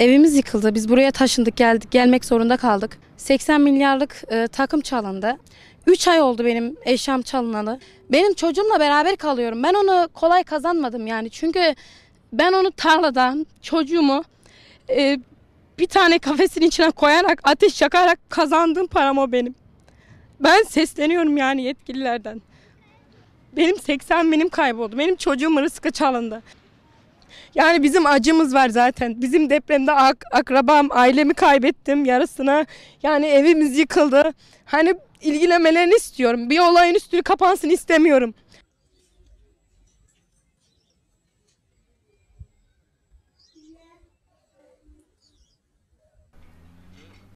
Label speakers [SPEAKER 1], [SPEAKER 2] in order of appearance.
[SPEAKER 1] Evimiz yıkıldı. Biz buraya taşındık, geldik, gelmek zorunda kaldık. 80 milyarlık e, takım çalındı. 3 ay oldu benim eşyam çalınalı. Benim çocuğumla beraber kalıyorum. Ben onu kolay kazanmadım yani. Çünkü ben onu tarladan çocuğumu e,
[SPEAKER 2] bir tane kafesin içine koyarak, ateş yakarak kazandığım param o benim. Ben sesleniyorum yani yetkililerden. Benim 80 benim kayboldu. Benim çocuğum rızkı çalındı. Yani bizim acımız var zaten. Bizim depremde ak akrabam, ailemi kaybettim yarısına. Yani evimiz yıkıldı. Hani ilgilenmelerini istiyorum. Bir olayın üstü kapansın istemiyorum.